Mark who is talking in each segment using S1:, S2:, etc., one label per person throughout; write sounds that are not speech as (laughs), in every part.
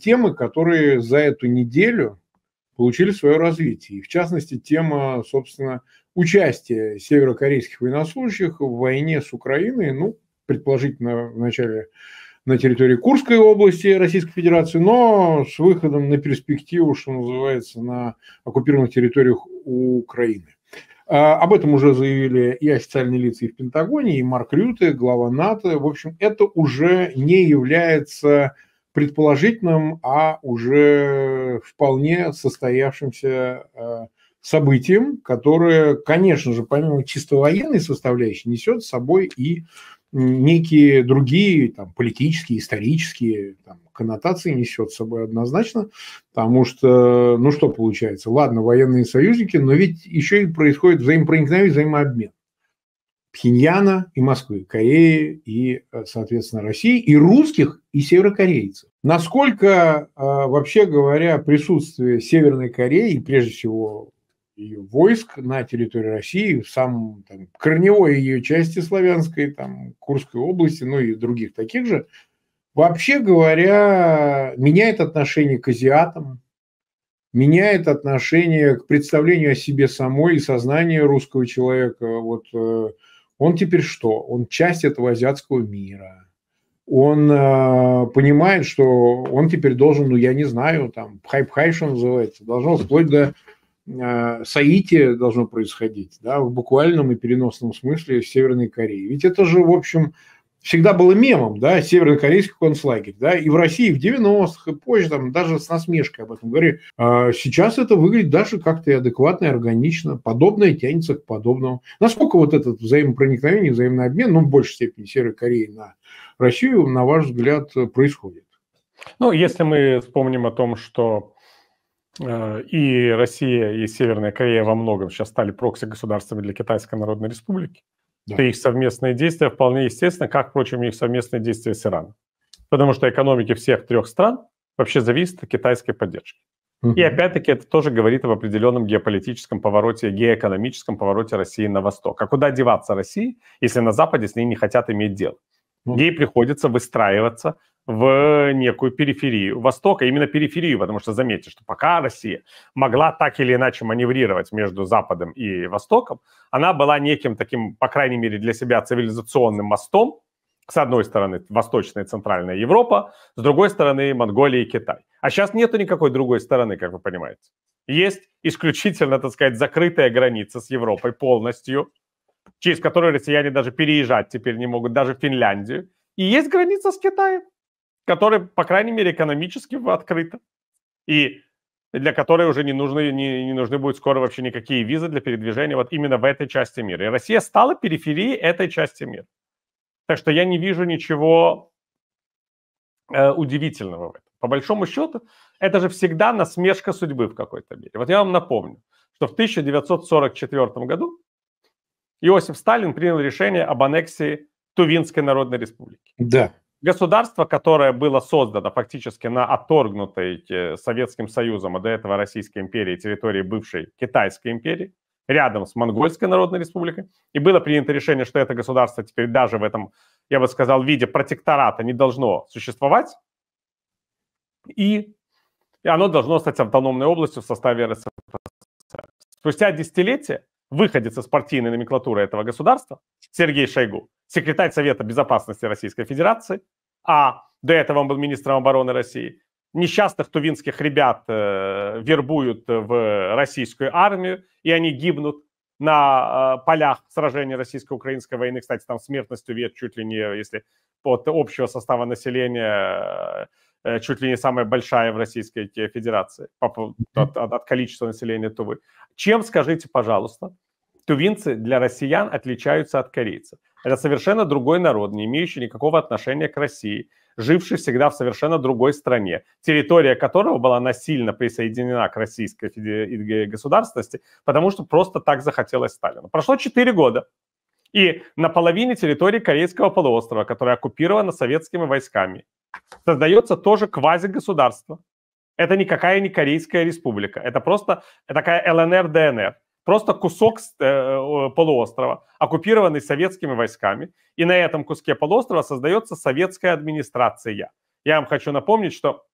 S1: темы, которые за эту неделю получили свое развитие. И в частности, тема, собственно, участия северокорейских военнослужащих в войне с Украиной, ну, предположительно, вначале на территории Курской области Российской Федерации, но с выходом на перспективу, что называется, на оккупированных территориях Украины. А, об этом уже заявили и официальные лица и в Пентагоне, и Марк Рюте, глава НАТО. В общем, это уже не является предположительным, а уже вполне состоявшимся э, событием, которое, конечно же, помимо чисто военной составляющей, несет с собой и некие другие там, политические, исторические там, коннотации несет с собой однозначно, потому что, ну что получается, ладно, военные союзники, но ведь еще и происходит взаимопроникновение, взаимообмен. Пхеньяна и Москвы, Кореи и, э, соответственно, России, и русских, и северокорейцев. Насколько, э, вообще говоря, присутствие Северной Кореи, и прежде всего ее войск на территории России, в самом там, корневой ее части славянской, там, Курской области, ну и других таких же, вообще говоря, меняет отношение к азиатам, меняет отношение к представлению о себе самой и сознание русского человека. Вот э, он теперь что? Он часть этого азиатского мира. Он э, понимает, что он теперь должен, ну, я не знаю, там, хайп-хай, что называется, должно вплоть до э, Саити должно происходить, да, в буквальном и переносном смысле в Северной Корее. Ведь это же, в общем, всегда было мемом, да, северокорейский концлагерь, да, и в России в 90-х, и позже, там, даже с насмешкой об этом говорили. А сейчас это выглядит даже как-то адекватно, и органично, подобное тянется к подобному. Насколько вот этот взаимопроникновение, взаимный обмен, ну, в большей степени
S2: Северной Кореи на Россию, на ваш
S1: взгляд, происходит?
S2: Ну, если мы вспомним о том, что э, и Россия, и Северная Корея во многом сейчас стали прокси-государствами для Китайской Народной Республики, да. их совместные действия, вполне естественно, как, впрочем, их совместные действия с Ираном. Потому что экономики всех трех стран вообще зависят от китайской поддержки. Угу. И опять-таки это тоже говорит об определенном геополитическом повороте, геоэкономическом повороте России на восток. А куда деваться России, если на Западе с ней не хотят иметь дело? Ей приходится выстраиваться в некую периферию Востока, именно периферию, потому что заметьте, что пока Россия могла так или иначе маневрировать между Западом и Востоком, она была неким таким, по крайней мере для себя, цивилизационным мостом, с одной стороны, Восточная и Центральная Европа, с другой стороны, Монголия и Китай. А сейчас нету никакой другой стороны, как вы понимаете. Есть исключительно, так сказать, закрытая граница с Европой полностью, через которую россияне даже переезжать теперь не могут, даже в Финляндию. И есть граница с Китаем, которая, по крайней мере, экономически открыта. И для которой уже не нужны, не, не нужны будут скоро вообще никакие визы для передвижения вот именно в этой части мира. И Россия стала периферией этой части мира. Так что я не вижу ничего э, удивительного в этом. По большому счету, это же всегда насмешка судьбы в какой-то мере. Вот я вам напомню, что в 1944 году Иосиф Сталин принял решение об аннексии Тувинской Народной Республики. Да. Государство, которое было создано фактически на отторгнутой э, Советским Союзом, а до этого Российской империи, территории бывшей Китайской империи, рядом с Монгольской Народной Республикой. И было принято решение, что это государство теперь даже в этом, я бы сказал, виде протектората не должно существовать. И, и оно должно стать автономной областью в составе РСФСР. Спустя десятилетия выходец из партийной номенклатуры этого государства, Сергей Шойгу, секретарь Совета Безопасности Российской Федерации, а до этого он был министром обороны России, несчастных тувинских ребят э, вербуют в российскую армию, и они гибнут на э, полях сражений российско-украинской войны. Кстати, там смертность увет чуть ли не, если от общего состава населения э, Э, чуть ли не самая большая в Российской Федерации от, от, от количества населения Тувы. Чем, скажите, пожалуйста, тувинцы для россиян отличаются от корейцев? Это совершенно другой народ, не имеющий никакого отношения к России, живший всегда в совершенно другой стране, территория которого была насильно присоединена к российской государственности, потому что просто так захотелось Сталину. Прошло 4 года, и на половине территории Корейского полуострова, которая оккупирована советскими войсками, создается тоже квази-государство. Это никакая не Корейская республика. Это просто э, такая ЛНР-ДНР. Просто кусок э, полуострова, оккупированный советскими войсками. И на этом куске полуострова создается советская администрация. Я вам хочу напомнить, что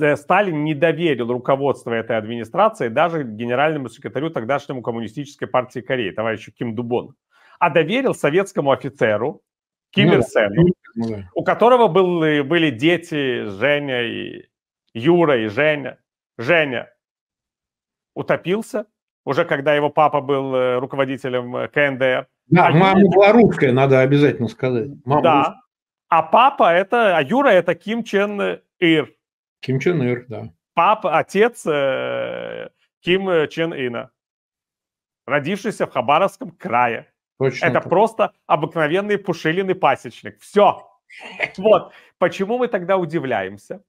S2: э, Сталин не доверил руководство этой администрации даже генеральному секретарю тогдашнему коммунистической партии Кореи, товарищу Ким Дубон, а доверил советскому офицеру, Ким ну, Ир ну у которого был, были дети Женя и Юра и Женя. Женя утопился уже когда его папа был э, руководителем э, КНДР.
S1: Да, а мама Юра... была русская, надо обязательно сказать. Мама да, русская.
S2: а папа это, а Юра это Ким Чен Ир.
S1: Ким Чен Ир, да.
S2: Папа, отец э, Ким Чен Ина, родившийся в Хабаровском крае. Точно это так. просто обыкновенный пушилиный пасечник. Все. Вот. Почему мы тогда удивляемся,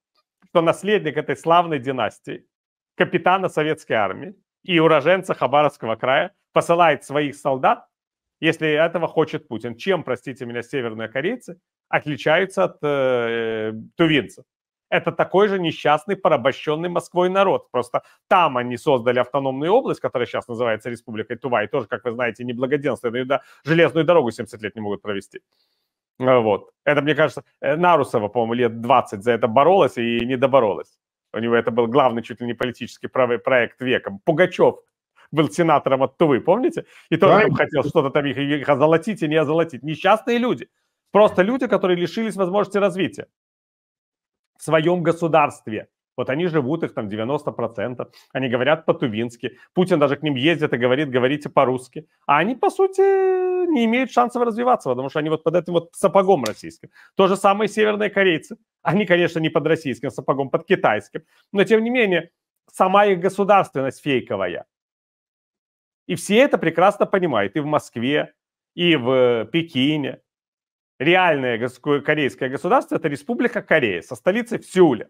S2: что наследник этой славной династии, капитана советской армии и уроженца Хабаровского края посылает своих солдат, если этого хочет Путин. Чем, простите меня, северные корейцы отличаются от э, э тувинцев? это такой же несчастный, порабощенный Москвой народ. Просто там они создали автономную область, которая сейчас называется Республикой Тува, и тоже, как вы знаете, неблагоденственно, да, железную дорогу 70 лет не могут провести. А, вот. Это, мне кажется, э, Нарусова, по-моему, лет 20 за это боролась и не доборолась. У него это был главный чуть ли не политический правый проект века. Пугачев был сенатором от Тувы, помните? И тоже да. хотел что-то там их, их озолотить и не озолотить. Несчастные люди. Просто люди, которые лишились возможности развития в своем государстве. Вот они живут, их там 90%, они говорят по-тувински. Путин даже к ним ездит и говорит, говорите по-русски. А они, по сути, не имеют шансов развиваться, потому что они вот под этим вот сапогом российским. То же самое северные корейцы. Они, конечно, не под российским сапогом, под китайским. Но, тем не менее, сама их государственность фейковая. И все это прекрасно понимают. И в Москве, и в э, Пекине, реальное корейское государство – это Республика Корея со столицей в Сеуле.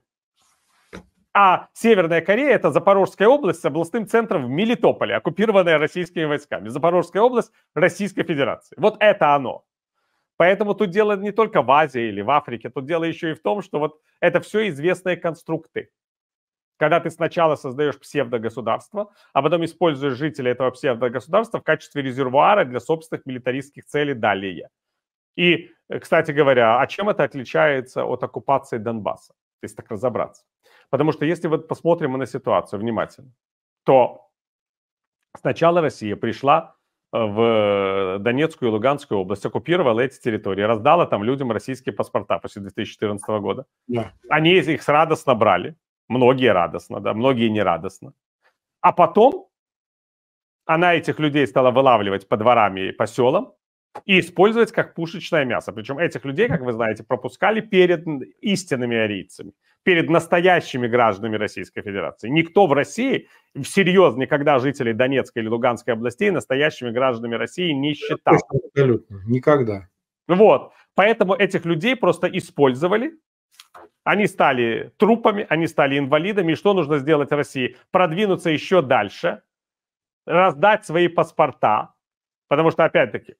S2: А Северная Корея – это Запорожская область с областным центром в Мелитополе, оккупированная российскими войсками. Запорожская область Российской Федерации. Вот это оно. Поэтому тут дело не только в Азии или в Африке, тут дело еще и в том, что вот это все известные конструкты. Когда ты сначала создаешь псевдогосударство, а потом используешь жителей этого псевдогосударства в качестве резервуара для собственных милитаристских целей далее. И, э, кстати говоря, а чем это отличается от оккупации Донбасса, То есть так разобраться? Потому что если вот посмотрим мы на ситуацию внимательно, то сначала Россия пришла э, в Донецкую и Луганскую область, оккупировала эти территории, раздала там людям российские паспорта после 2014 года. Да. Они их радостно брали, многие радостно, да, многие не радостно. А потом она этих людей стала вылавливать по дворам и по селам, и использовать как пушечное мясо. Причем этих людей, как вы знаете, пропускали перед истинными арийцами, перед настоящими гражданами Российской Федерации. Никто в России всерьез никогда жителей Донецкой или Луганской областей настоящими гражданами России не считал.
S1: Абсолютно, никогда.
S2: Вот, поэтому этих людей просто использовали, они стали трупами, они стали инвалидами. И что нужно сделать России? Продвинуться еще дальше, раздать свои паспорта, потому что, опять-таки,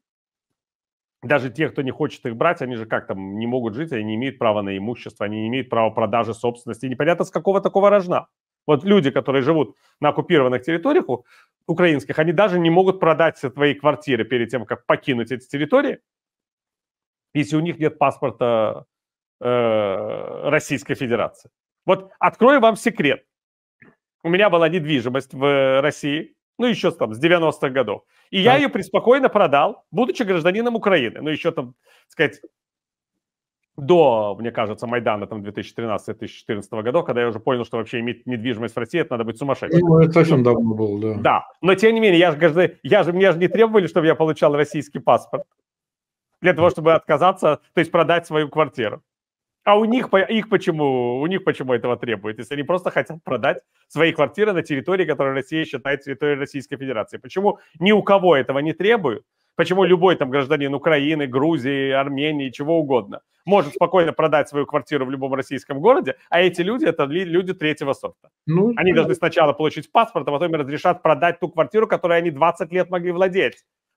S2: даже те, кто не хочет их брать, они же как там не могут жить, они не имеют права на имущество, они не имеют права продажи собственности. И непонятно, с какого такого рожна. Вот люди, которые живут на оккупированных территориях украинских, они даже не могут продать твои квартиры перед тем, как покинуть эти территории, если у них нет паспорта э, Российской Федерации. Вот открою вам секрет. У меня была недвижимость в э, России, ну, еще там с 90-х годов. И так. я ее преспокойно продал, будучи гражданином Украины. Ну, еще там, так сказать, до, мне кажется, Майдана там 2013-2014 года, когда я уже понял, что вообще иметь недвижимость в России, это надо быть сумасшедшим. Ну, это совсем давно было, да. Да, но тем не менее, я же, граждан... я же, мне же не требовали, чтобы я получал российский паспорт для того, чтобы отказаться, то есть продать свою квартиру. А у них, их почему, у них почему этого требует, если они просто хотят продать свои квартиры на территории, которую Россия считает территорией Российской Федерации? Почему ни у кого этого не требуют? Почему любой там гражданин Украины, Грузии, Армении, чего угодно, может спокойно продать свою квартиру в любом российском городе, а эти люди – это люди третьего сорта.
S1: Ну, они да. должны
S2: сначала получить паспорт, а потом им разрешат продать ту квартиру, которой они 20 лет могли владеть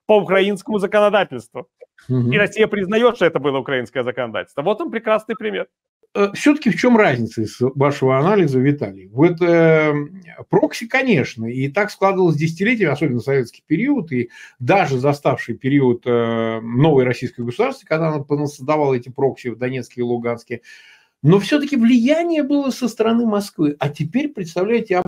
S2: по украинскому законодательству. Угу. И Россия признает, что это было украинское законодательство. Вот он прекрасный пример.
S1: Э, все-таки в чем разница из вашего анализа, Виталий? Вот э, прокси, конечно, и так складывалось десятилетия, особенно советский период, и даже заставший период э, новой российской государства, когда она понасоздавала эти прокси в Донецке и Луганске, но все-таки влияние было со стороны Москвы. А теперь, представляете,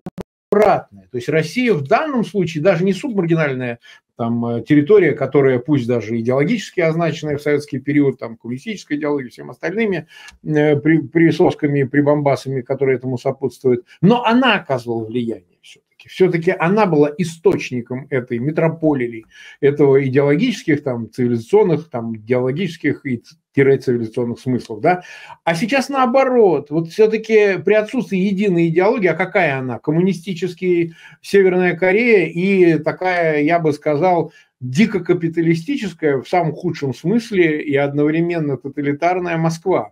S1: обратное. То есть Россия в данном случае даже не субмаргинальная там, э, территория, которая пусть даже идеологически означенная в советский период, там, коммунистической идеологией, всем остальными э, при, присосками, прибамбасами, которые этому сопутствуют, но она оказывала влияние все-таки. Нью-Йорке. Все-таки она была источником этой метрополии, этого идеологических, там, цивилизационных, там, идеологических и цивилизационных смыслов, да. А сейчас наоборот, вот все-таки при отсутствии единой идеологии, а какая она? Коммунистический Северная Корея и такая, я бы сказал, дико капиталистическая в самом худшем смысле и одновременно тоталитарная Москва.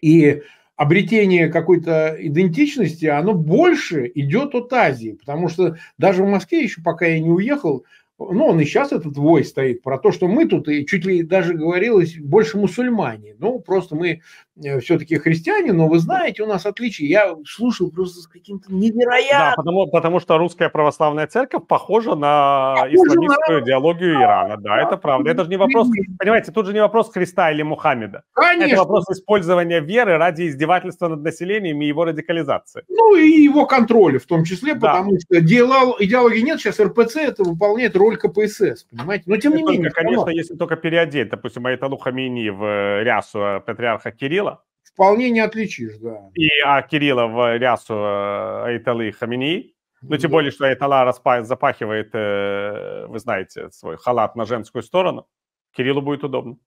S1: И обретение какой-то идентичности, оно больше идет от Азии, потому что даже в Москве еще пока я не уехал, ну, он и сейчас этот вой стоит про то, что мы тут и чуть ли даже говорилось больше мусульмане. Ну, просто мы Э, все-таки христиане, но вы знаете, у нас
S2: отличие. Я слушал просто с каким-то невероятным... Да, потому, потому что русская православная церковь похожа на исламистскую на... идеологию Ирана. Да, да, это правда. Это же не вопрос... Понимаете, тут же не вопрос Христа или Мухаммеда. Конечно. Это вопрос использования веры ради издевательства над населением и его радикализации.
S1: Ну и его контроля в том числе, да. потому что делал, идеологии нет, сейчас РПЦ это выполняет роль КПСС, понимаете? Но тем не, не менее... Конечно,
S2: если только переодеть, допустим, Айталу Хамини в э, рясу э, патриарха Кирилла, вполне не отличишь, да. И а Кириллов рясу э, Айталы Хамини. Ну, тем да. более, что Айтала распа- запахивает, э, вы знаете, свой халат на женскую сторону. Кириллу будет удобно.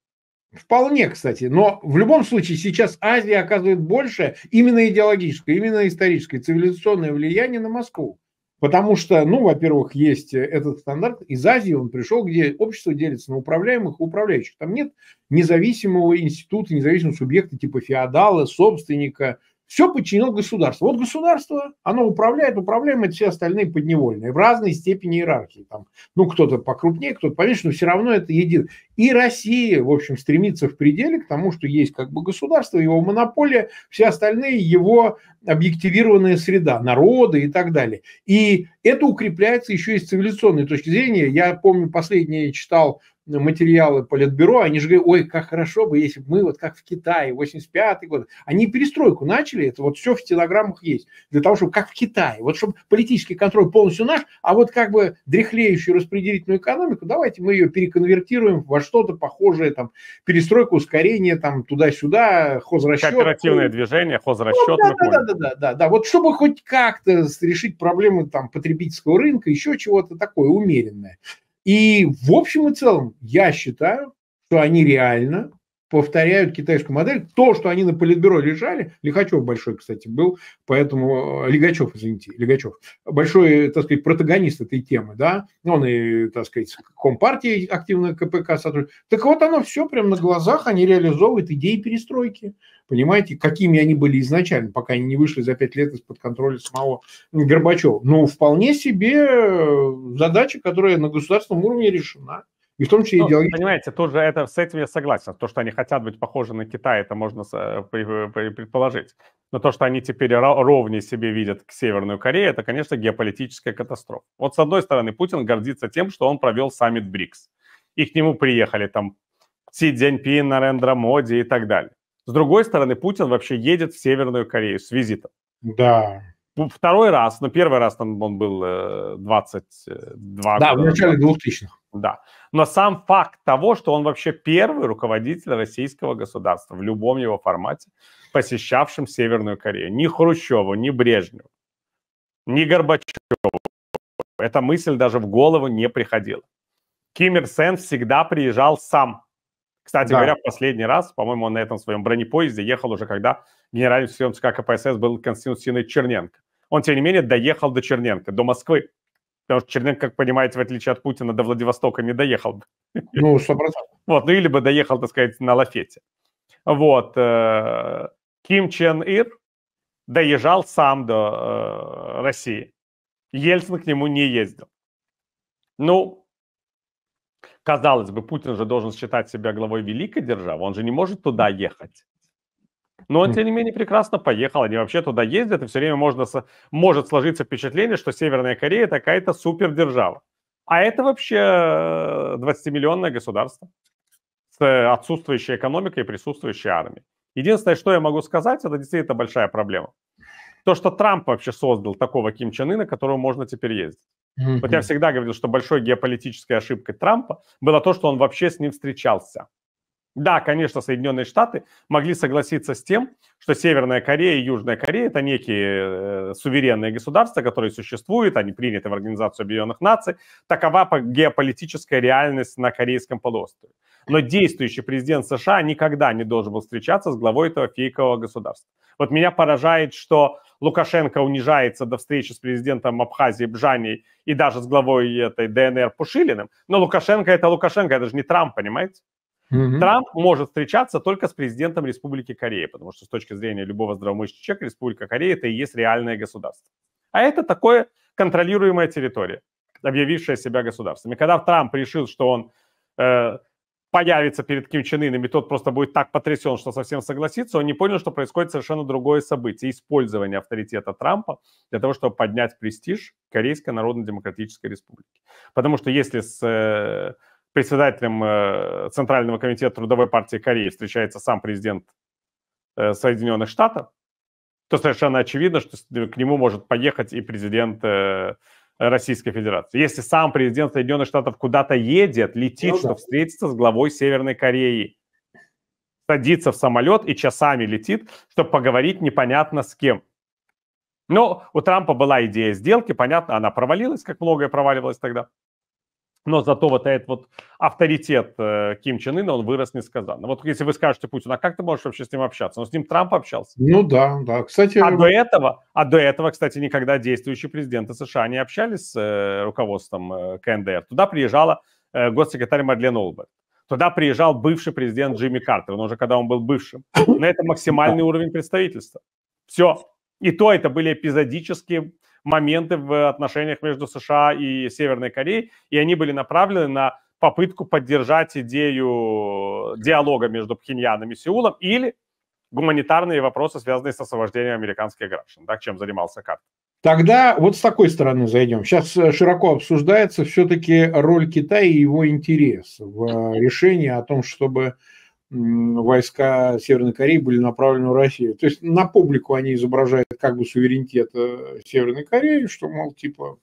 S1: Вполне, кстати. Но в любом случае сейчас Азия оказывает больше именно идеологическое, именно историческое, цивилизационное влияние на Москву. Потому что, ну, во-первых, есть э, этот стандарт. Из Азии он пришел, где общество делится на управляемых и управляющих. Там нет независимого института, независимого субъекта типа феодала, собственника – все подчинил государству. Вот государство, оно управляет, управляем все остальные подневольные в разной степени иерархии. Там, ну, кто-то покрупнее, кто-то поменьше, но все равно это едино. И Россия, в общем, стремится в пределе к тому, что есть как бы государство, его монополия, все остальные его объективированная среда, народы и так далее. И это укрепляется еще и с цивилизационной точки зрения. Я помню, последнее читал материалы Политбюро, они же говорят, ой, как хорошо бы, если бы мы, вот как в Китае, 85-й год. Они перестройку начали, это вот все в телограммах есть, для того, чтобы как в Китае, вот чтобы политический контроль полностью наш, а вот как бы дряхлеющую распределительную экономику, давайте мы ее переконвертируем во что-то похожее, там, перестройку, ускорение, там, туда-сюда, хозрасчет. Кооперативное
S2: движение, хозрасчет. Ну, да, да,
S1: да, да, да, да, вот чтобы хоть как-то решить проблемы там потребительского рынка, еще чего-то такое умеренное. И в общем и целом я считаю, что они реально повторяют китайскую модель. То, что они на Политбюро лежали, Лихачев большой, кстати, был, поэтому э, Лигачев, извините, Лигачев, большой, так сказать, протагонист этой темы, да, он и, так сказать, с Компартией активно КПК сотрудничает. Так вот оно все прямо на глазах, они реализовывают идеи перестройки, понимаете, какими они были изначально, пока они не вышли за пять лет из-под контроля самого Горбачева. Но вполне себе э,
S2: задача, которая на государственном уровне решена. И в том числе ну, идеологически... Понимаете, тоже это, с этим я согласен. То, что они хотят быть похожи на Китай, это можно э, э, предположить. Но то, что они теперь ровнее себе видят к Северную Корею, это, конечно, геополитическая катастрофа. Вот с одной стороны, Путин гордится тем, что он провел саммит БРИКС. И к нему приехали там Си Цзиньпин, Нарендра Моди и так далее. С другой стороны, Путин вообще едет в Северную Корею с визитом.
S1: Да.
S2: Второй раз, но ну, первый раз там он был 22 да, года. Да, в начале 2000-х. Да. Но сам факт того, что он вообще первый руководитель российского государства в любом его формате, посещавшим Северную Корею. Ни Хрущеву, ни Брежневу, ни Горбачеву. Эта мысль даже в голову не приходила. Ким Ир Сен всегда приезжал сам. Кстати да. говоря, в последний раз, по-моему, он на этом своем бронепоезде ехал уже, когда генеральным секретарем ЦК КПСС был Константин Синович Черненко. Он, тем не менее, доехал до Черненко, до Москвы. Потому что Черненко, как понимаете, в отличие от Путина, до Владивостока не доехал бы. Ну, 100%. (laughs) Вот, ну или бы доехал, так сказать, на лафете. Вот. Э, Ким Чен Ир доезжал сам до э, России. Ельцин к нему не ездил. Ну, казалось бы, Путин же должен считать себя главой великой державы. Он же не может туда ехать. Но он, тем не менее, прекрасно поехал. Они вообще туда ездят, и все время можно, может сложиться впечатление, что Северная Корея такая-то супердержава. А это вообще 20-миллионное э, государство с э, отсутствующей экономикой и присутствующей армией. Единственное, что я могу сказать, это действительно большая проблема. То, что Трамп вообще создал такого Ким Чен Ына, которого можно теперь ездить. Вот я всегда говорил, что большой геополитической ошибкой Трампа было то, что он вообще с ним встречался. Да, конечно, Соединенные Штаты могли согласиться с тем, что Северная Корея и Южная Корея – это некие э, суверенные государства, которые существуют, они приняты в Организацию Объединенных Наций. Такова геополитическая реальность на Корейском полуострове. Но действующий президент США никогда не должен был встречаться с главой этого фейкового государства. Вот меня поражает, что Лукашенко унижается до встречи с президентом Абхазии Бжани и даже с главой этой ДНР Пушилиным. Но Лукашенко – это Лукашенко, это же не Трамп, понимаете? Угу. Трамп может встречаться только с президентом Республики Корея, потому что с точки зрения любого здравомыслящего человека Республика Корея это и есть реальное государство. А это такое контролируемая территория, объявившая себя государством. И когда Трамп решил, что он э, появится перед Ким Чен Ыном, и тот просто будет так потрясен, что совсем согласится, он не понял, что происходит совершенно другое событие. Использование авторитета Трампа для того, чтобы поднять престиж Корейской Народно-Демократической Республики. Потому что если с... Э, председателем э, Центрального комитета Трудовой партии Кореи встречается сам президент э, Соединенных Штатов, то совершенно очевидно, что к нему может поехать и президент э, Российской Федерации. Если сам президент Соединенных Штатов куда-то едет, летит, ну, да. что с главой Северной Кореи, садится в самолет и часами летит, чтобы поговорить непонятно с кем. Но у Трампа была идея сделки, понятно, она провалилась, как многое проваливалось тогда но зато вот этот вот авторитет э, Ким Чен Ына, он вырос несказанно. Вот если вы скажете Путину, а как ты можешь вообще с ним общаться? Ну, с ним Трамп общался.
S1: Ну да, да. Кстати... А до
S2: этого, а до этого, кстати, никогда действующие президенты США не общались с э, руководством э, КНДР. Туда приезжала э, госсекретарь Мадлен Олберт. Туда приезжал бывший президент Джимми Картер, Он уже когда он был бывшим. На это максимальный уровень представительства. Все. И то это были эпизодические моменты в отношениях между США и Северной Кореей, и они были направлены на попытку поддержать идею диалога между Пхеньяном и Сеулом или гуманитарные вопросы, связанные с освобождением американских граждан, так, чем занимался Карт.
S1: Тогда вот с такой стороны зайдем. Сейчас э, широко обсуждается все-таки роль Китая и его интерес в э, решении о том, чтобы войска Северной Кореи были направлены в Россию. То есть на публику они изображают как бы суверенитет э, Северной Кореи, что, мол, типа,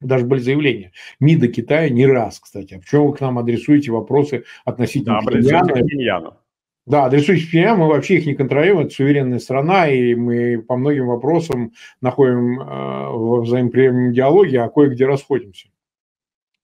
S1: даже были заявления МИДа Китая не раз, кстати. А почему вы к нам адресуете вопросы относительно да, Да, адресуете Пхеньян, мы вообще их не контролируем, это суверенная страна, и мы по многим вопросам находим э, во взаимоприемлемом диалоге, а кое-где расходимся.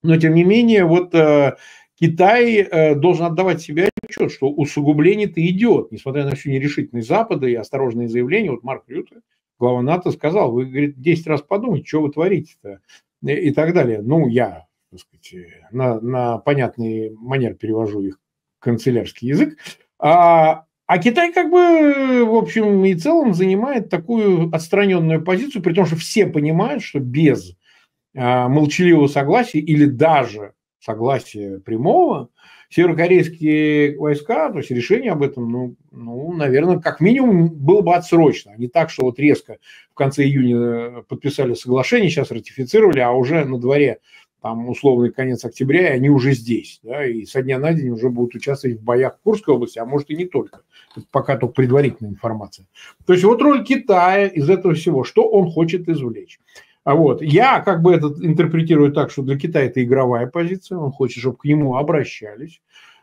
S1: Но, тем не менее, вот э, Китай э, должен отдавать себя учет, что усугубление-то идет, несмотря на всю нерешительность Запада и осторожные заявления. Вот Марк Рюте, глава НАТО, сказал, вы, говорит, 10 раз подумайте, что вы творите-то э, и так далее. Ну, я, так сказать, э, на, на понятный манер перевожу их канцелярский язык. А, а Китай как бы, в общем и целом, занимает такую отстраненную позицию, при том, что все понимают, что без а, молчаливого согласия или даже согласия прямого северокорейские войска, то есть решение об этом, ну, ну, наверное, как минимум было бы отсрочно, а не так, что вот резко в конце июня э, подписали соглашение, сейчас ратифицировали, а уже на дворе там условный конец октября, и они уже здесь, да, и со дня на день уже будут участвовать в боях в Курской области, а может и не только, Это пока только предварительная информация. То есть вот роль Китая из этого всего, что он хочет извлечь. А вот я как бы это интерпретирую так, что для Китая это игровая позиция, он хочет, чтобы к нему обращались.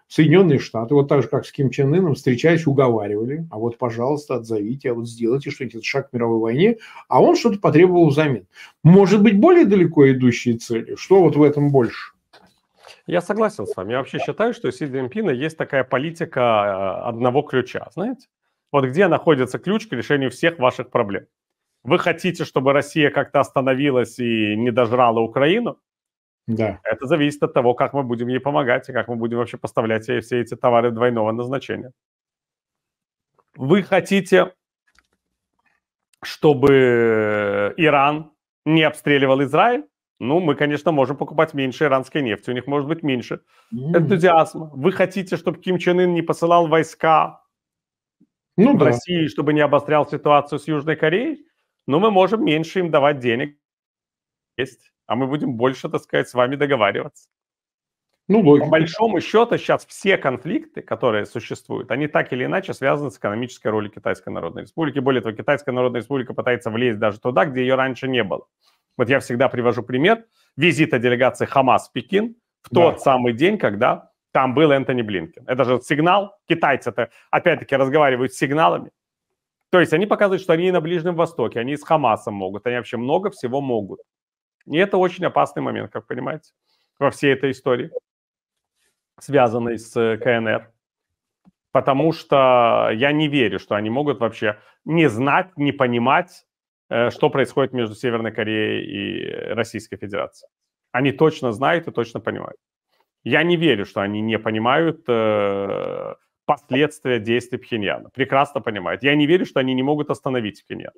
S1: Соединенные Штаты, вот так же, как с Ким Чен Ыном, встречались, уговаривали, а вот, пожалуйста, отзовите, а вот сделайте что-нибудь, шаг к мировой войне, а он что-то потребовал взамен. Может быть, более далеко идущие цели? Что вот в этом больше?
S2: Я согласен с вами. Я вообще считаю, что у Си Цзиньпина есть такая политика а, одного ключа, знаете? Вот где находится ключ к решению всех ваших проблем. Вы хотите, чтобы Россия как-то остановилась и не дожрала Украину? Да. Это зависит от того, как мы будем ей помогать и как мы будем вообще поставлять ей все эти товары двойного назначения. Вы хотите, чтобы Иран не обстреливал Израиль? Ну, мы, конечно, можем покупать меньше иранской нефти, у них может быть меньше энтузиазма. Вы хотите, чтобы Ким Чен Ын не посылал войска ну, в да. России, чтобы не обострял ситуацию с Южной Кореей? но мы можем меньше им давать денег, есть, а мы будем больше, так сказать, с вами договариваться. Ну, логично. По большому счету сейчас все конфликты, которые существуют, они так или иначе связаны с экономической ролью Китайской Народной Республики. Более того, Китайская Народная Республика пытается влезть даже туда, где ее раньше не было. Вот я всегда привожу пример визита делегации Хамас в Пекин в тот да. самый день, когда там был Энтони Блинкен. Это же сигнал. Китайцы-то, опять-таки, разговаривают с сигналами. То есть они показывают, что они и на Ближнем Востоке, они и с Хамасом могут, они вообще много всего могут. И это очень опасный момент, как понимаете, во всей этой истории, связанной с э, КНР. Потому что я не верю, что они могут вообще не знать, не понимать, э, что происходит между Северной Кореей и Российской Федерацией. Они точно знают и точно понимают. Я не верю, что они не понимают э, последствия действий Пхеньяна. Прекрасно понимают. Я не верю, что они не могут остановить Пхеньян.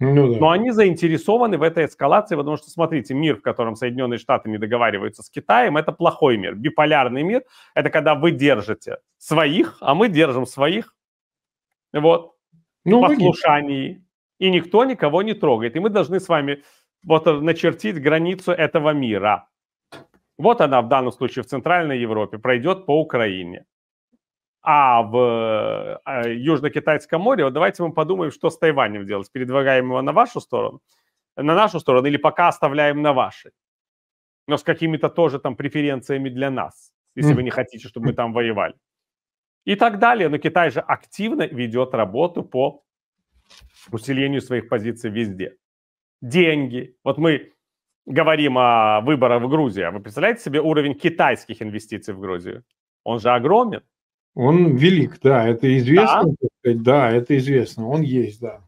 S2: Ну, да. Но они заинтересованы в этой эскалации, потому что, смотрите, мир, в котором Соединенные Штаты не договариваются с Китаем, это плохой мир. Биполярный мир – это когда вы держите своих, а мы держим своих. Вот. Ну, послушании. И никто никого не трогает. И мы должны с вами вот начертить границу этого мира. Вот она в данном случае в Центральной Европе пройдет по Украине. А в а, Южно-Китайском море, вот давайте мы подумаем, что с Тайванем делать. Передвигаем его на вашу сторону, на нашу сторону, или пока оставляем на вашей. Но с какими-то тоже там преференциями для нас, если вы не хотите, чтобы мы там воевали. И так далее. Но Китай же активно ведет работу по усилению своих позиций везде. Деньги. Вот мы говорим о выборах в Грузии. А вы представляете себе уровень китайских инвестиций в Грузию? Он же огромен.
S1: Он велик, да, это известно. Да, да это известно, он есть, да.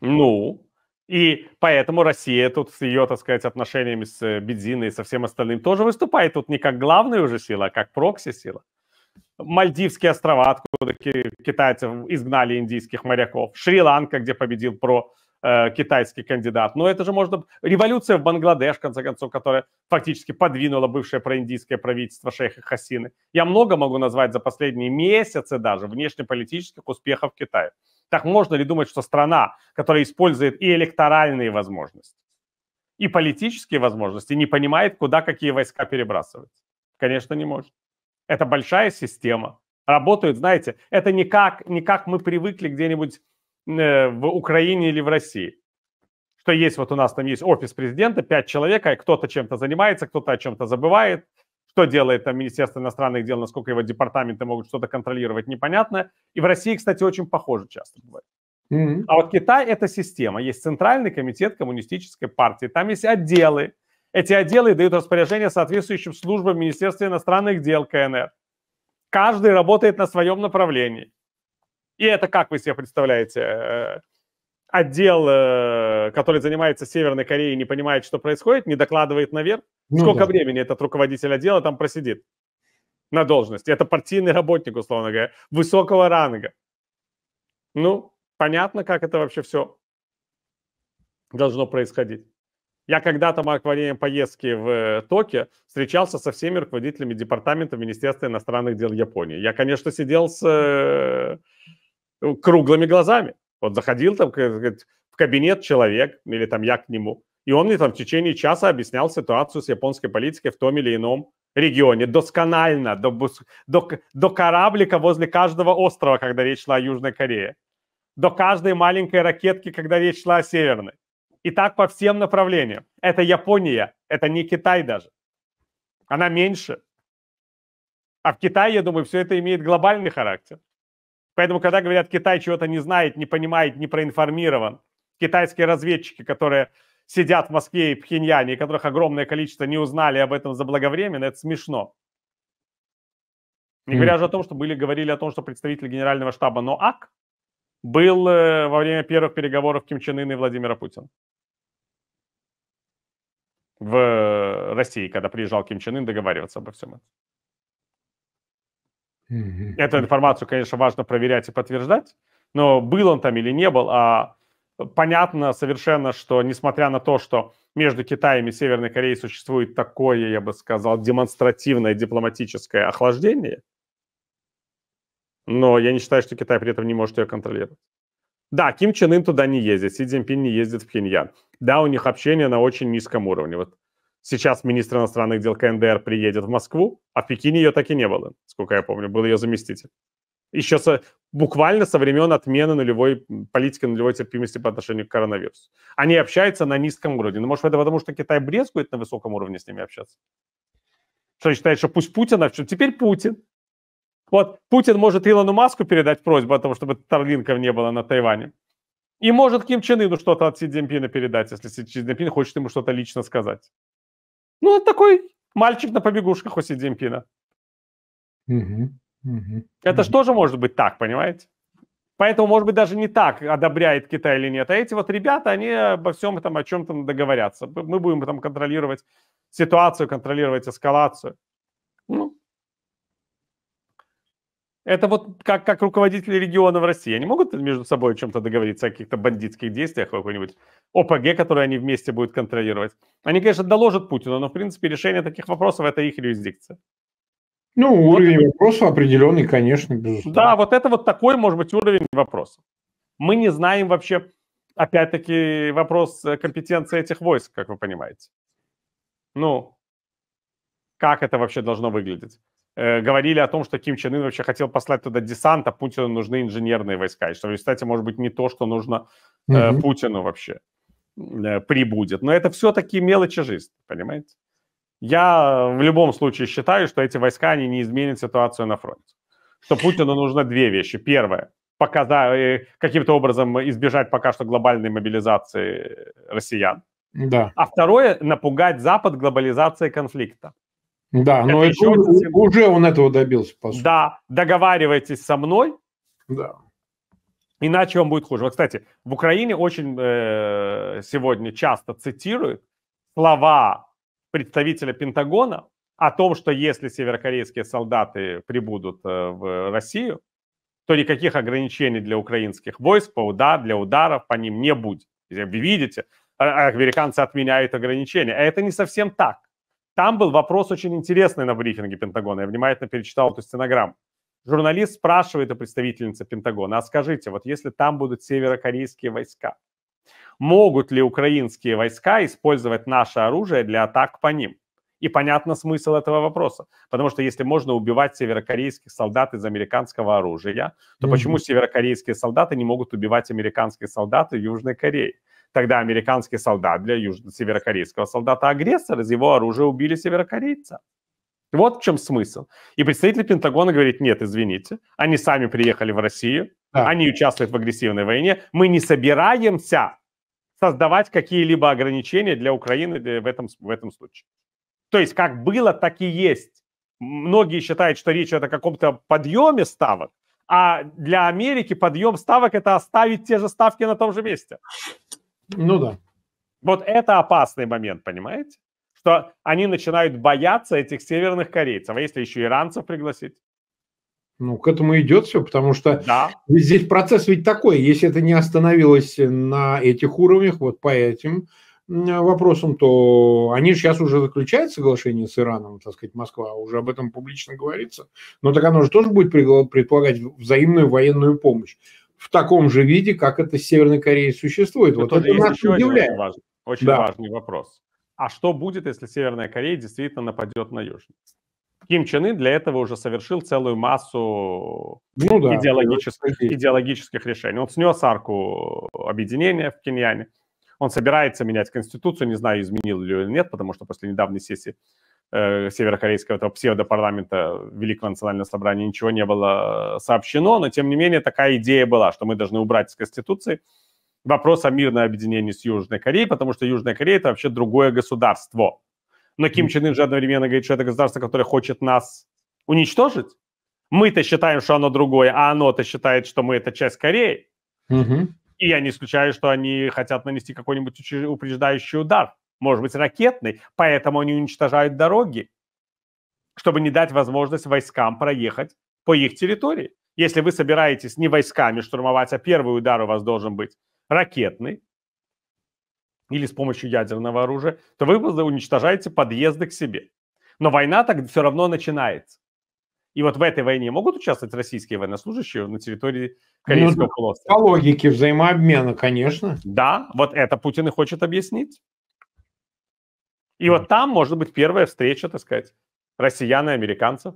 S2: Ну, и поэтому Россия тут с ее, так сказать, отношениями с э, Бедзиной и со всем остальным тоже выступает тут не как главная уже сила, а как прокси-сила. Мальдивские острова, откуда китайцев изгнали индийских моряков. Шри-Ланка, где победил про Э, китайский кандидат. Но это же можно... Революция в Бангладеш, в конце концов, которая фактически подвинула бывшее проиндийское правительство шейха Хасины. Я много могу назвать за последние месяцы даже внешнеполитических успехов Китая. Так можно ли думать, что страна, которая использует и электоральные возможности, и политические возможности, не понимает, куда какие войска перебрасывать? Конечно, не может. Это большая система. Работают, знаете, это не как, не как мы привыкли где-нибудь Э, в Украине или в России. Что есть, вот у нас там есть офис президента, пять человек, а кто-то чем-то занимается, кто-то о чем-то забывает, что делает там Министерство иностранных дел, насколько его департаменты могут что-то контролировать, непонятно. И в России, кстати, очень похоже часто бывает. Mm-hmm. А вот Китай – это система. Есть Центральный комитет коммунистической партии, там есть отделы. Эти отделы дают распоряжение соответствующим службам Министерства иностранных дел КНР. Каждый работает на своем направлении. И это как вы себе представляете? Э, отдел, э, который занимается Северной Кореей, не понимает, что происходит, не докладывает наверх. Ну, Сколько да. времени этот руководитель отдела там просидит на должности? Это партийный работник, условно говоря, высокого ранга. Ну, понятно, как это вообще все должно происходить. Я когда-то во время поездки в э, Токио встречался со всеми руководителями департамента Министерства иностранных дел Японии. Я, конечно, сидел с Э, круглыми глазами. Вот заходил там в кабинет человек, или там я к нему, и он мне там в течение часа объяснял ситуацию с японской политикой в том или ином регионе, досконально, до, до, до кораблика возле каждого острова, когда речь шла о Южной Корее, до каждой маленькой ракетки, когда речь шла о Северной. И так по всем направлениям. Это Япония, это не Китай даже. Она меньше. А в Китае, я думаю, все это имеет глобальный характер. Поэтому, когда говорят, Китай чего-то не знает, не понимает, не проинформирован, китайские разведчики, которые сидят в Москве и Пхеньяне, и которых огромное количество не узнали об этом заблаговременно, это смешно. Не говоря mm. же о том, что были, говорили о том, что представитель генерального штаба НОАК был э, во время первых переговоров Ким Чен Ына и Владимира Путина в э, России, когда приезжал Ким Чен Ын договариваться обо всем этом. Mm-hmm. Эту информацию, конечно, важно проверять и подтверждать, но был он там или не был, а понятно совершенно, что несмотря на то, что между Китаем и Северной Кореей существует такое, я бы сказал, демонстративное дипломатическое охлаждение, но я не считаю, что Китай при этом не может ее контролировать. Да, Ким Чен Ын туда не ездит, Си Цзиньпин не ездит в Пхеньян. Да, у них общение на очень низком уровне. Вот Сейчас министр иностранных дел КНДР приедет в Москву, а в Пекине ее так и не было, сколько я помню, был ее заместитель. Еще со, буквально со времен отмены нулевой политики нулевой терпимости по отношению к коронавирусу. Они общаются на низком уровне. ну может, это потому, что Китай брезгует на высоком уровне с ними общаться? Что считает, что пусть Путин, а что теперь Путин. Вот Путин может Илону Маску передать просьбу о том, чтобы Тарлинков не было на Тайване. И может Ким Чен Ыну что-то от Си Цзиньпина передать, если Си Цзиньпин хочет ему что-то лично сказать. Ну, вот такой мальчик на побегушках у Си Цзиньпина. Угу, угу, Это угу. же тоже может быть так, понимаете? Поэтому, может быть, даже не так одобряет Китай или нет. А эти вот ребята, они обо всем этом, о чем-то договорятся. Мы будем там контролировать ситуацию, контролировать эскалацию. Это вот как, как руководители региона в России. Они могут между собой о чем-то договориться, о каких-то бандитских действиях, какой-нибудь ОПГ, которые они вместе будут контролировать. Они, конечно, доложат Путину, но, в принципе, решение таких вопросов – это их юрисдикция.
S1: Ну, уровень вот. вопроса определенный, конечно, безусловно.
S2: Да, вот это вот такой, может быть, уровень вопроса. Мы не знаем вообще, опять-таки, вопрос э, компетенции этих войск, как вы понимаете. Ну, как это вообще должно выглядеть? Э, говорили о том, что Ким Чен Ын вообще хотел послать туда десант, а Путину нужны инженерные войска. И что в может быть, не то, что нужно э, Путину вообще э, прибудет. Но это все такие мелочи жизни, понимаете? Я в любом случае считаю, что эти войска, они не изменят ситуацию на фронте. Что Путину нужно две вещи. Первое, показа... Э, каким-то образом избежать пока что глобальной мобилизации россиян. Да. А второе, напугать Запад глобализацией конфликта.
S1: Да, это но это еще... уже, уже он этого добился,
S2: по сути. Да, договаривайтесь со мной. Да. Иначе вам будет хуже. Вот, кстати, в Украине очень э, сегодня часто цитируют слова представителя Пентагона о том, что если северокорейские солдаты прибудут э, в Россию, то никаких ограничений для украинских войск по удар, для ударов по ним не будет. Вы видите, а, американцы отменяют ограничения. А это не совсем так. Там был вопрос очень интересный на брифинге Пентагона. Я внимательно перечитал эту стенограмму. Журналист спрашивает у представительницы Пентагона, а скажите, вот если там будут северокорейские войска, могут ли украинские войска использовать наше оружие для атак по ним? И понятно смысл этого вопроса. Потому что если можно убивать северокорейских солдат из американского оружия, то mm-hmm. почему северокорейские солдаты не могут убивать американских солдат в Южной Корее? Тогда американский солдат для южно северокорейского солдата-агрессора из его оружия убили северокорейца. Вот в чем смысл. И представитель Пентагона говорит, нет, извините, они сами приехали в Россию, да. они участвуют в агрессивной войне, мы не собираемся создавать какие-либо ограничения для Украины в этом, в этом случае. То есть как было, так и есть. Многие считают, что речь идет о каком-то подъеме ставок, а для Америки подъем ставок – это оставить те же ставки на том же месте. Ну да. Вот это опасный момент, понимаете? Что они начинают бояться этих северных корейцев. А если еще иранцев пригласить?
S1: Ну, к этому идет все, потому что да. здесь процесс ведь такой. Если это не остановилось на этих уровнях, вот по этим вопросам, то они сейчас уже заключают соглашение с Ираном, так сказать, Москва, уже об этом публично говорится. Но так оно же тоже будет предполагать взаимную военную помощь в таком же виде, как это с Северной Кореей существует. Это вот это нас удивляет. Очень
S2: важный, очень да. важный вопрос. А что будет, если Северная Корея действительно нападет на Южную? Ким Чен Ын для этого уже совершил целую массу ну, да, идеологических, идеологических решений. Он снес арку объединения в Пхеньяне. Он собирается менять конституцию, не знаю, изменил ли ее или нет, потому что после недавней сессии Э, северокорейского этого псевдопарламента Великого национального собрания ничего не было э, сообщено, но тем не менее такая идея была, что мы должны убрать из Конституции вопрос о мирном объединении с Южной Кореей, потому что Южная Корея это вообще другое государство. Но Ким Чен Ын же одновременно говорит, что это государство, которое хочет нас уничтожить. Мы-то считаем, что оно другое, а оно-то считает, что мы это часть Кореи. Угу. И я не исключаю, что они хотят нанести какой-нибудь упреждающий удар может быть, ракетный, поэтому они уничтожают дороги, чтобы не дать возможность войскам проехать по их территории. Если вы собираетесь не войсками штурмовать, а первый удар у вас должен быть ракетный или с помощью ядерного оружия, то вы уничтожаете подъезды к себе. Но война так все равно начинается. И вот в этой войне могут участвовать российские военнослужащие на территории ну Корейского ну, полуострова? По логике взаимообмена, конечно. Да, вот это Путин и хочет объяснить. И вот там может быть первая встреча, так сказать, россиян и американцев,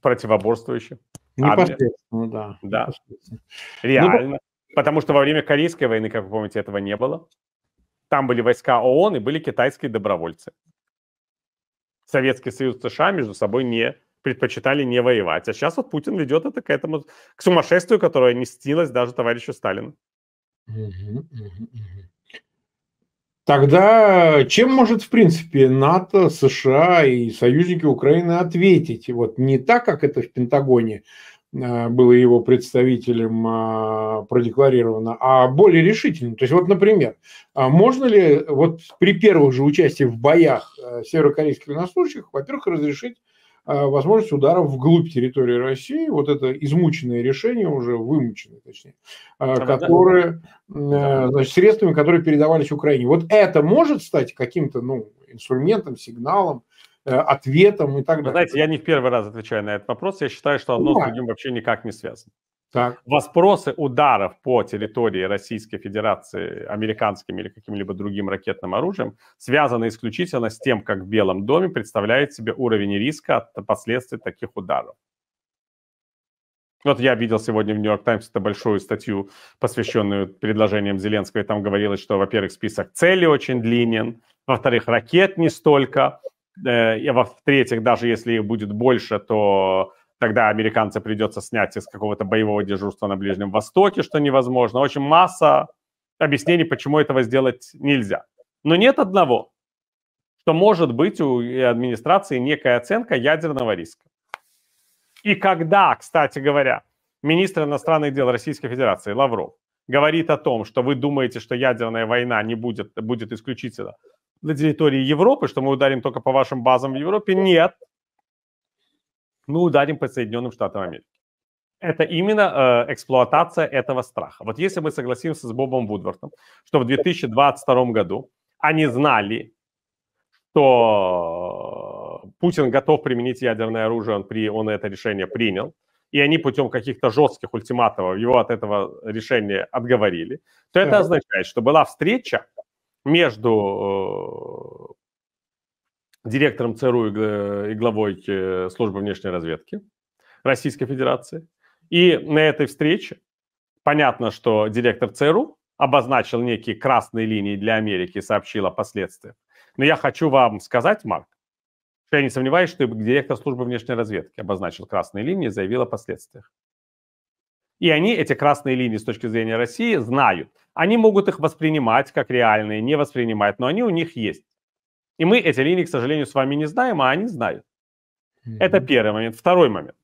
S2: противоборствующих. Непосредственно, да. Да. Ну, Реально. Ну, Потому что во время Корейской войны, как вы помните, этого не было. Там были войска ООН и были китайские добровольцы. Советский Союз США между собой не предпочитали не воевать. А сейчас вот Путин ведет это к этому, к сумасшествию, которое не снилось даже товарищу Сталину.
S1: Угу, угу, угу. Тогда чем может, в принципе, НАТО, США и союзники Украины ответить? Вот не так, как это в Пентагоне э, было его представителем э, продекларировано, а более решительно. То есть вот, например, а можно ли вот при первых же участии в боях э, северокорейских военнослужащих, во-первых, разрешить а, возможность ударов вглубь территории России, вот это измученное решение, уже вымученное, точнее, а, да, которые, а, значит, средствами, которые передавались Украине. Вот это может стать каким-то, ну, инструментом, сигналом, э, ответом и так далее.
S2: знаете, я не в первый раз отвечаю на этот вопрос. Я считаю, что одно да. с другим вообще никак не связано. Так. Воспросы ударов по территории Российской Федерации американским или каким-либо другим ракетным оружием связаны исключительно с тем, как в Белом доме представляет себе уровень риска от последствий таких ударов. Вот я видел сегодня в Нью-Йорк Таймс это большую статью, посвященную предложениям Зеленского, и там говорилось, что, во-первых, список целей очень длинен, во-вторых, ракет не столько, э, и а в-третьих, даже если их будет больше, то Тогда американцам придется снять из какого-то боевого дежурства на Ближнем Востоке, что невозможно. В общем, масса объяснений, почему этого сделать нельзя. Но нет одного, что может быть у администрации некая оценка ядерного риска. И когда, кстати говоря, министр иностранных дел Российской Федерации Лавров говорит о том, что вы думаете, что ядерная война не будет, будет исключительно на территории Европы, что мы ударим только по вашим базам в Европе, нет мы ударим по Соединенным Штатам Америки. Это именно э, эксплуатация этого страха. Вот если мы согласимся с Бобом Вудвортом, что в 2022 году они знали, что Путин готов применить ядерное оружие, он, при, он это решение принял, и они путем каких-то жестких ультиматумов его от этого решения отговорили, то это означает, что была встреча между э, директором ЦРУ и главой э, службы внешней разведки Российской Федерации. И на этой встрече понятно, что директор ЦРУ обозначил некие красные линии для Америки и сообщил о последствиях. Но я хочу вам сказать, Марк, что я не сомневаюсь, что директор службы внешней разведки обозначил красные линии и заявил о последствиях. И они, эти красные линии с точки зрения России, знают. Они могут их воспринимать как реальные, не воспринимать, но они у них есть. И мы эти линии, к сожалению, с вами не знаем, а они знают. Mm-hmm. Это первый момент. Второй момент.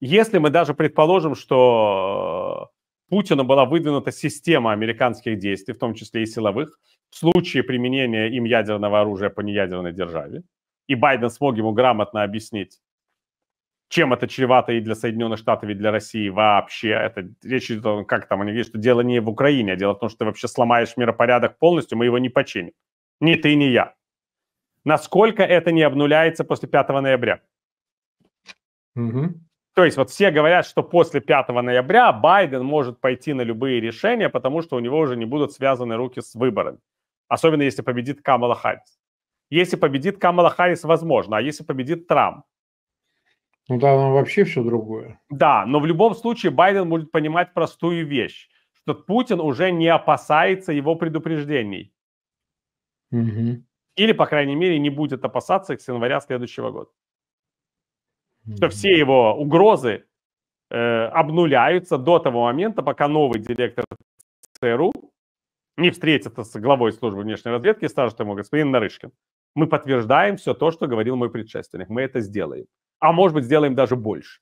S2: Если мы даже предположим, что э, Путину была выдвинута система американских действий, в том числе и силовых, в случае применения им ядерного оружия по неядерной державе, и Байден смог ему грамотно объяснить, чем это чревато и для Соединенных Штатов, и для России вообще. Это речь идет о том, как там они видят, что дело не в Украине, а дело в том, что ты вообще сломаешь миропорядок полностью, мы его не починим. Ни ты, ни я насколько это не обнуляется после 5 ноября. Угу. То есть вот все говорят, что после 5 ноября Байден может пойти на любые решения, потому что у него уже не будут связаны руки с выборами. Особенно если победит Камала Харрис. Если победит Камала Харрис, возможно, а если победит Трамп?
S1: Ну да, ну вообще все другое.
S2: Да, но в любом случае Байден будет понимать простую вещь, что Путин уже не опасается его предупреждений. Угу. Или, по крайней мере, не будет опасаться их с января следующего года. Что все его угрозы э, обнуляются до того момента, пока новый директор ЦРУ не встретится с главой службы внешней разведки и скажет ему, господин Нарышкин, мы подтверждаем все то, что говорил мой предшественник, мы это сделаем. А может быть, сделаем даже больше.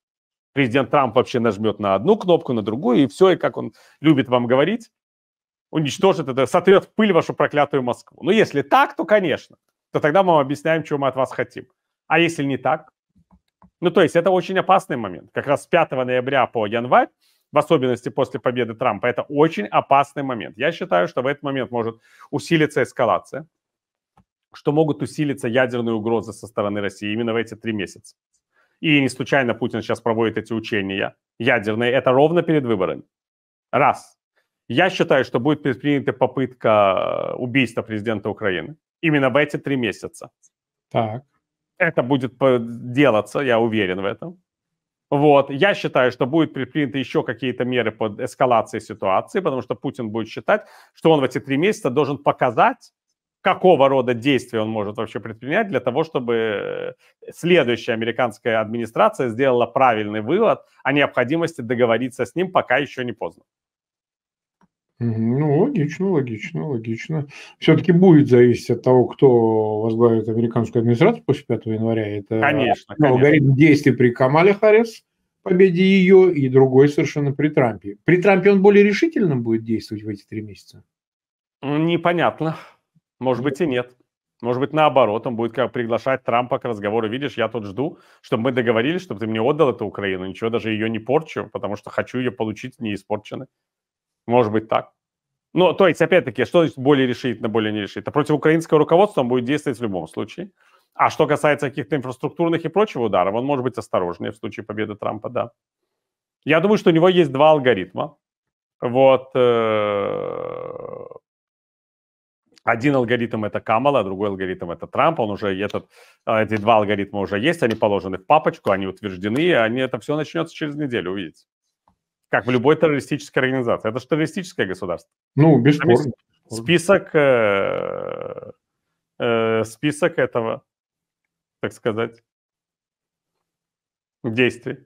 S2: Президент Трамп вообще нажмет на одну кнопку, на другую, и все, и как он любит вам говорить, уничтожит это, сотрет в пыль вашу проклятую Москву. Ну, если так, то, конечно, то тогда мы вам объясняем, чего мы от вас хотим. А если не так? Ну, то есть это очень опасный момент. Как раз с 5 ноября по январь, в особенности после победы Трампа, это очень опасный момент. Я считаю, что в этот момент может усилиться эскалация, что могут усилиться ядерные угрозы со стороны России именно в эти три месяца. И не случайно Путин сейчас проводит эти учения ядерные. Это ровно перед выборами. Раз. Я считаю, что будет предпринята попытка э, убийства президента Украины именно в эти три месяца. Так. Это будет делаться, я уверен в этом. Вот. Я считаю, что будет предприняты еще какие-то меры под эскалацией ситуации, потому что Путин будет считать, что он в эти три месяца должен показать, какого рода действия он может вообще предпринять для того, чтобы э, следующая американская администрация сделала правильный вывод о необходимости договориться с ним, пока еще не поздно.
S1: Ну, логично, логично, логично. Все-таки будет зависеть от того, кто возглавит американскую администрацию после 5 января. Это конечно, ну, конечно. алгоритм действий при Камале Харрис, победе ее, и другой совершенно при Трампе. При Трампе он более решительно будет действовать в эти три месяца?
S2: Непонятно. Может быть и нет. Может быть, наоборот, он будет как приглашать Трампа к разговору. Видишь, я тут жду, чтобы мы договорились, чтобы ты мне отдал эту Украину. Ничего, даже ее не порчу, потому что хочу ее получить не испорченной. Может быть так. Ну, то есть, опять-таки, что значит более решительно, более не решительно? Против украинского руководства он будет действовать в любом случае. А что касается каких-то инфраструктурных и прочего ударов, он может быть осторожнее в случае победы Трампа, да. Я думаю, что у него есть два алгоритма. Вот. Э, один алгоритм это Камала, другой алгоритм это Трамп. Он уже этот, э, эти два алгоритма уже есть, они положены в папочку, они утверждены, и они это все начнется через неделю, увидите. Как в любой террористической организации. Это же террористическое государство. Ну, бесспорно. Список, э, э, список этого, так сказать, действий.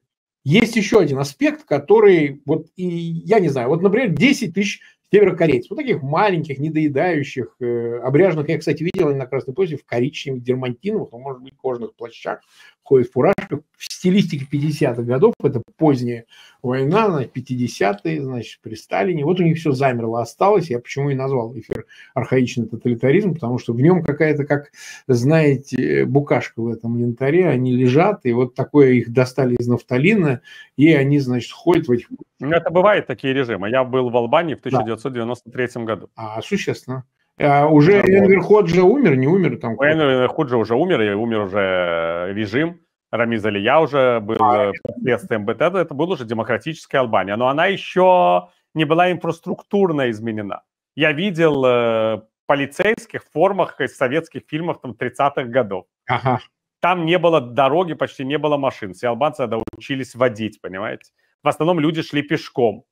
S1: Есть еще один аспект, который, вот, и я не знаю, вот, например, 10 тысяч северокорейцев, вот таких маленьких, недоедающих, э, обряженных, я, кстати, видел на Красной площади в коричневых дермантиновых, ну, может быть, кожаных плащах, ходит в фуражках в стилистике 50-х годов, это поздняя война, 50-е, значит, при Сталине. Вот у них все замерло, осталось. Я почему и назвал эфир архаичный тоталитаризм, потому что в нем какая-то, как, знаете, букашка в этом янтаре, они лежат, и вот такое их достали из нафталина, и они, значит, ходят в этих...
S2: Ну, это бывает такие режимы. Я был в Албании в 1993 да. году. А, существенно.
S1: А, уже Энвер Ходжа умер, не умер там?
S2: Энвер Ходжа уже умер, и умер уже режим. Рамиз Алия уже был а, э, последствием БТ. Это была уже демократическая Албания. Но она еще не была инфраструктурно изменена. Я видел э, полицейских в формах из советских фильмов там 30-х годов. Ага. Там не было дороги, почти не было машин. Все албанцы тогда учились водить, понимаете? В основном люди шли пешком.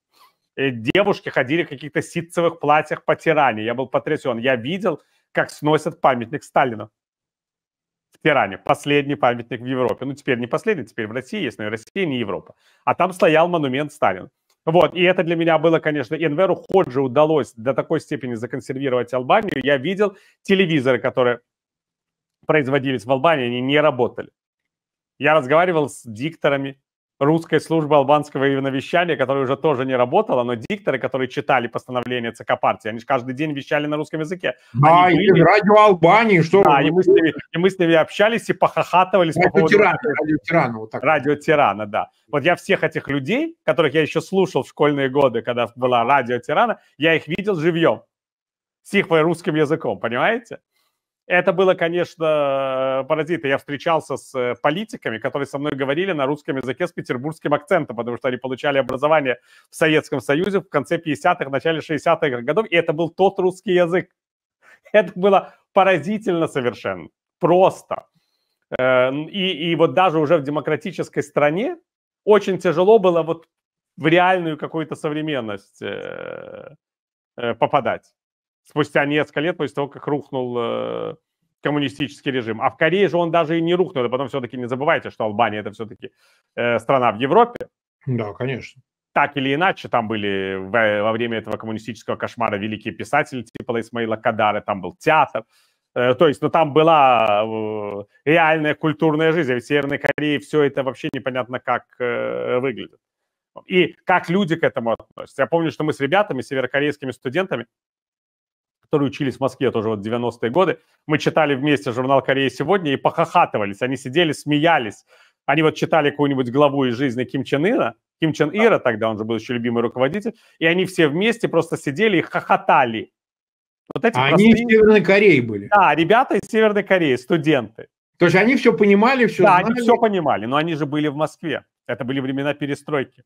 S2: Э, девушки ходили в каких-то ситцевых платьях по Тиране. Я был потрясен. Я видел, как сносят памятник Сталину в Тиране. Последний памятник в Европе. Ну, теперь не последний, теперь в России есть, но и Россия, не Европа. А там стоял монумент Сталину. Вот, и это для меня было, конечно, Энверу Ходжи удалось до такой степени законсервировать Албанию. Я видел телевизоры, которые производились в Албании, они не работали. Я разговаривал с дикторами, русской службы албанского вещания, которая уже тоже не работала, но дикторы, которые читали постановление ЦК партии, они же каждый день вещали на русском языке. Да, они и были... радио Албании, что... Да, и мы, с ними, и мы с ними общались и похохатывались. Радио по поводу... тирана, радио тирана, вот так. Радио тирана, да. Вот я всех этих людей, которых я еще слушал в школьные годы, когда была радио тирана, я их видел живьем с их русским языком, понимаете? Это было, конечно, э, паразиты. Я встречался с э, политиками, которые со мной говорили на русском языке с петербургским акцентом, потому что они получали образование в Советском Союзе в конце 50-х, начале 60-х годов, и это был тот русский язык. (laughs) Это было поразительно совершенно, просто. Э, и, и вот даже уже в демократической стране очень тяжело было вот в реальную какую-то современность попадать спустя несколько лет после того, как рухнул э, коммунистический режим. А в Корее же он даже и не рухнул. И потом все-таки не забывайте, что Албания это все-таки э, страна в Европе. Да, конечно. Так или иначе, там были во время этого коммунистического кошмара великие писатели типа Исмаила Кадара, там был театр. Э, то есть, ну там была реальная культурная жизнь, а в Северной Корее все это вообще непонятно как выглядит. И как люди к этому относятся. Я помню, что мы с ребятами, северокорейскими студентами, которые учились в Москве тоже вот 90-е годы. Мы читали вместе журнал «Корея сегодня» и похохатывались. Они сидели, смеялись. Они вот читали какую-нибудь главу из жизни Ким Чен Ира, Ким Чен Ира, тогда он же был еще любимый руководитель, и они все вместе просто сидели и хохотали. Вот эти а простые... Они из Северной Кореи были. Да, ребята из Северной Кореи, студенты. То есть они все понимали, все Да, знали. они все понимали, но они же были в Москве. Это были времена перестройки.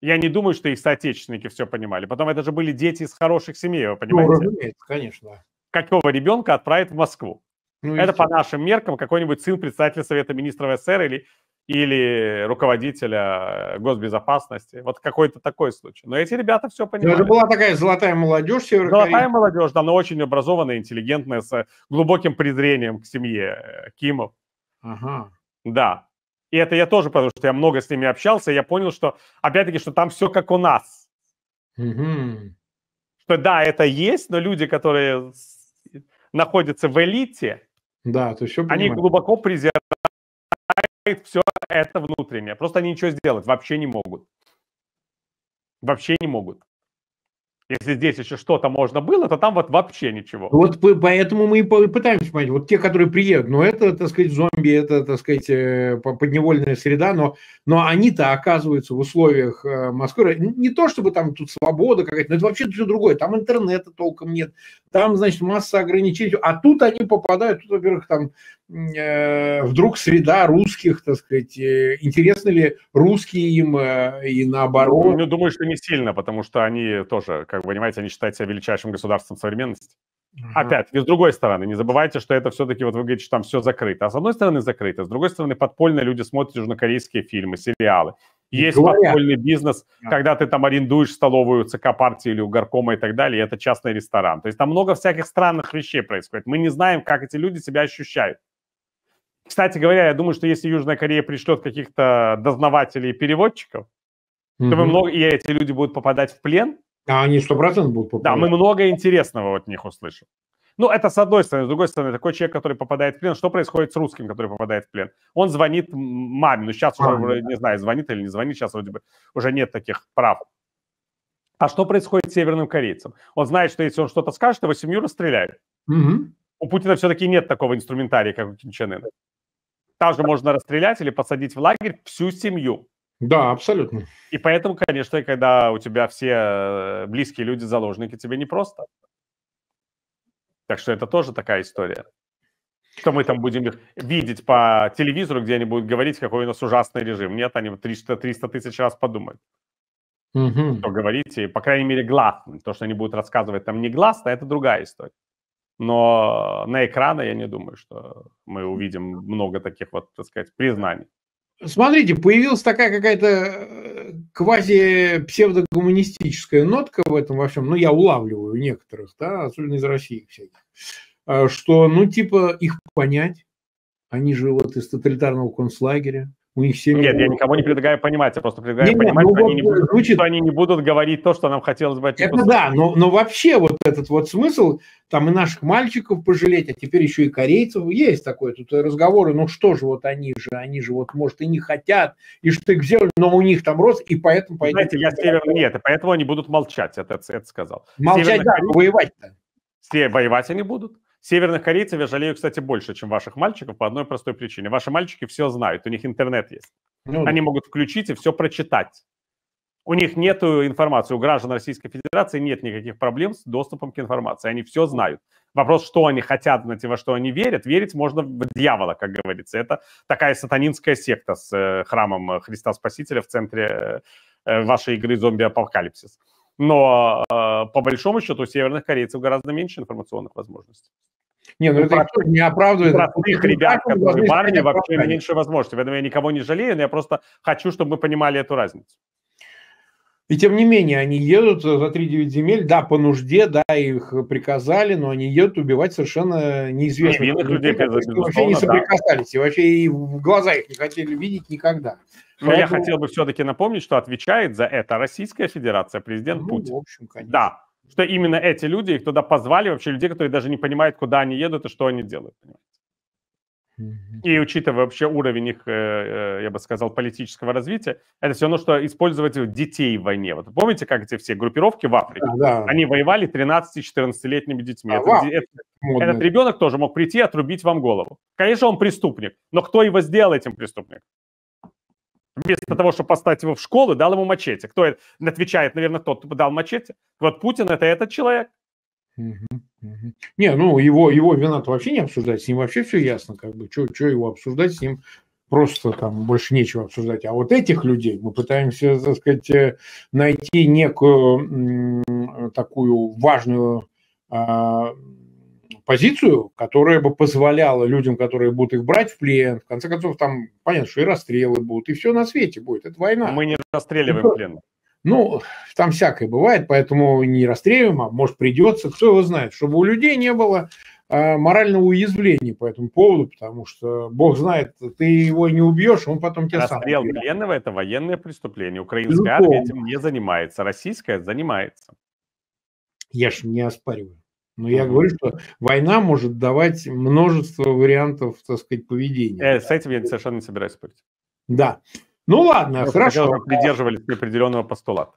S2: Я не думаю, что их соотечественники все понимали. Потом это же были дети из хороших семей, вы ну, понимаете? Ну, разумеется, конечно. Какого ребенка отправят в Москву? Ну, это по нашим меркам какой-нибудь сын представителя Совета Министров СССР или, или руководителя госбезопасности. Вот какой-то такой случай. Но эти ребята все ну, понимали. Это была такая золотая
S1: молодежь Северокорейская. Золотая
S2: молодежь, да, но очень образованная, интеллигентная, с глубоким презрением к семье э, Кимов. Ага. Да, и это я тоже, потому что я много с ними общался, и я понял, что, опять-таки, что там все как у нас.
S1: Mm-hmm.
S2: Что да, это есть, но люди, которые находятся в элите,
S1: да, то еще они понимаю.
S2: глубоко презирают все это внутреннее. Просто они ничего сделать вообще не могут. Вообще не могут. Если здесь еще что-то можно было, то там вот вообще ничего. Вот
S1: поэтому мы и пытаемся понять. Вот те, которые приедут, ну это, так сказать, зомби, это, так сказать, э, подневольная среда, но, но они-то оказываются в условиях э, Москвы. Не то, чтобы там тут свобода какая-то, но это вообще все другое. Там интернета толком нет, там, значит, масса ограничений. А тут они попадают, тут, во-первых, там э, вдруг среда русских, так сказать, э, интересны ли русские им э, и наоборот.
S2: Ну, думаю, что не сильно, потому что они тоже как как понимаете, они считают себя величайшим государством современности. Угу. Опять, и с другой стороны, не забывайте, что это все-таки, вот вы говорите, что там все закрыто. А с одной стороны закрыто, с другой стороны подпольно люди смотрят южнокорейские фильмы, сериалы. Есть Говорят. подпольный бизнес, да. когда ты там арендуешь столовую ЦК партии или у горкома и так далее, и это частный ресторан. То есть там много всяких странных вещей происходит. Мы не знаем, как эти люди себя ощущают. Кстати говоря, я думаю, что если Южная Корея пришлет каких-то дознавателей и переводчиков, mm-hmm. то мы много, и эти люди будут попадать в плен, а они 100% будут попадать. Да, мы много интересного от них услышим. Ну, это с одной стороны. С другой стороны, такой человек, который попадает в плен, что происходит с русским, который попадает в плен? Он звонит маме. Ну, сейчас уже, да. не знаю, звонит или не звонит, сейчас вроде бы уже нет таких прав. А что происходит с северным корейцем? Он знает, что если он что-то скажет, его семью расстреляют. Угу. У Путина все-таки нет такого инструментария, как у Ким Чен Там же можно расстрелять или посадить в лагерь всю семью. Да, абсолютно. И поэтому, конечно, когда у тебя все э, близкие люди заложники, тебе непросто. Так что это тоже такая история. Что мы там будем их видеть по телевизору, где они будут говорить, какой у нас ужасный режим. Нет, они 300, 300 тысяч раз подумают. Угу. Что говорите, по крайней мере, гласно. То, что они будут рассказывать там не гласно, а это другая история. Но на экраны я не думаю, что мы увидим много таких вот, так сказать, признаний.
S1: Смотрите, появилась такая какая-то э, квази-псевдогуманистическая нотка в этом во всем, ну, я улавливаю некоторых, да, особенно из России всяких, а, что, ну, типа, их понять, они же вот из
S2: тоталитарного концлагеря, у них семьи... Нет, я никому не предлагаю понимать, я просто предлагаю нет, понимать, ну, что, они вот не звучит... будут, что они не будут говорить то, что нам хотелось бы... Это
S1: да, но, но вообще вот этот вот смысл, там и наших мальчиков пожалеть, а теперь еще и корейцев, есть такое тут разговоры, ну что же вот они же, они же вот, может, и не хотят, и штык сделали, но у них там рост, и поэтому... Знаете, я северный,
S2: нет, и поэтому они будут молчать, это, это сказал. Молчать, Северная... да, воевать-то. Все воевать они будут. Северных корейцев я жалею, кстати, больше, чем ваших мальчиков по одной простой причине. Ваши мальчики все знают, у них интернет есть. Ну, Они могут включить и все прочитать. У них нет информации, у граждан Российской Федерации нет никаких проблем с доступом к информации. Они все знают. Вопрос, что они хотят найти, во что они верят. Верить можно в дьявола, как говорится. Это такая сатанинская секта с э, храмом Христа Спасителя в центре э, э, вашей игры «Зомби-апокалипсис» но а, по большому счету у северных корейцев гораздо меньше информационных возможностей. Не, ну, ну это простых,
S1: не оправдывает. Простых ребят, которые парни, вообще меньше
S2: возможностей. В я никого не жалею, но я просто хочу, чтобы мы понимали эту разницу.
S1: И тем не менее, они едут э, за 3-9 земель, да, по нужде, да, их приказали, но они едут убивать совершенно неизвестных Невинных людей. Которые вообще не соприкасались,
S2: да. и вообще и в глаза их не хотели видеть никогда. Но Поэтому... я хотел бы все-таки напомнить, что отвечает за это Российская Федерация, президент ну, Путин. В общем, конечно. Да, что именно эти люди их туда позвали, вообще людей, которые даже не понимают, куда они едут и что они делают. Понимаете? И учитывая вообще уровень их, э, э, я бы сказал, политического развития, это все равно, что использовать детей в войне. Вот помните, как эти все группировки в Африке? Да, Они воевали 13-14-летними детьми. А, это, вау, этот ребенок тоже мог прийти и отрубить вам голову. Конечно, он преступник, но кто его сделал этим преступником? Вместо того, чтобы поставить его в школу, дал ему мачете. Кто это? отвечает? Наверное, тот, кто дал мачете. Вот Путин – это этот человек.
S1: Не, ну его, его вина вообще не обсуждать, с ним вообще все ясно, как бы, что его обсуждать, с ним просто там больше нечего обсуждать. А вот этих людей мы пытаемся, так сказать, э, найти некую э, такую важную а, позицию, которая бы позволяла людям, которые будут их брать в плен, в конце концов, там, понятно, что и расстрелы будут, и все на свете будет, это война. Мы не расстреливаем ну, пленных. Ну, там всякое бывает, поэтому не расстреливаем, а может придется, кто его знает, чтобы у людей не было э, морального уязвления по этому поводу, потому что бог знает, ты его не убьешь, он потом тебя Расстрел сам убьет.
S2: пленного – это военное преступление. Украинская Безусловно. армия этим не занимается, российская занимается.
S1: Я же не оспариваю. Но я говорю, что война может давать множество вариантов, так сказать, поведения. Э, с этим
S2: я совершенно не собираюсь спорить. Да. Ну ладно, Просто хорошо. Придерживались определенного постулата.